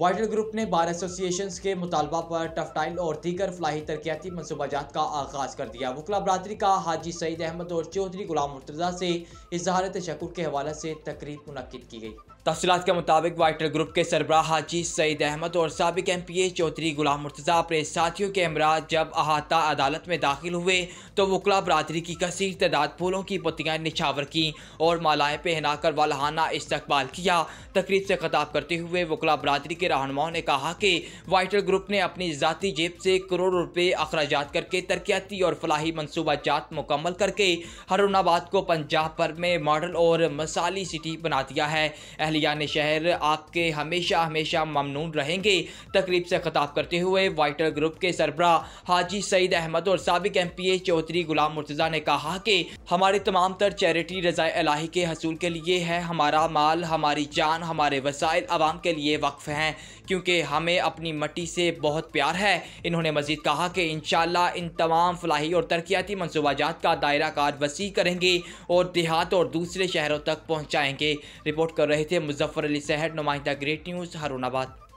vital group ने bar association के मुतालबा पर टफटाइल और दीगर फलाही तरक्याती मनसूबाजात का आगाज कर दिया वकला बरदरी का हाजी सईद अहमद और चौधरी गुलाम मुर्तजा से इजहार तशक् के हवाले से तकरीब मनद की गई तफसीत के मुताबिक वाइटर ग्रुप के सरबराह हाजी सईद अहमद और सबक M P A Chaudhry Ghulam Murtaza अपने साथियों के अमरा जब अहाता अदालत में दाखिल हुए तो वकला बरदरी की कसी तदाद फूलों की पत्तियाँ निछावर की और मालाएँ पहना कर वालहाना इस्तबाल किया तकरीब से खताब करते हुए वकला बरदरी के रहनुमाओं ने कहा कि वाइटर ग्रुप ने अपनी जतीी जेब से करोड़ों रुपये अखराज करके तरक्याती और फलाही मनसूबा जात मुकम्मल करके हरुणाबाद को पंजाब भर में मॉडल और मसाली सिटी बना दिया है अहली यानि शहर आपके हमेशा हमेशा ममनून रहेंगे तकरीब से खताब करते हुए वाइटर ग्रुप के सरबरा हाजी सईद अहमद और सबक M P A Chaudhry Ghulam Murtaza ने कहा कि हमारे तमाम तर चैरिटी रजाए अलाही के हसूल के लिए है हमारा माल हमारी जान हमारे वसाइल आवाम के लिए वक्फ हैं क्योंकि हमें अपनी मट्टी से बहुत प्यार है इन्होंने मजीद कहा कि इन इन तमाम फलाही और तरक्याती मनसूबाजात का दायरा कार वसी करेंगे और देहात और दूसरे शहरों तक पहुँचाएँगे रिपोर्ट कर रहे थे मुजफ्फर अली सेहट नुमाइंदा ग्रेट न्यूज़ हरूनाबाद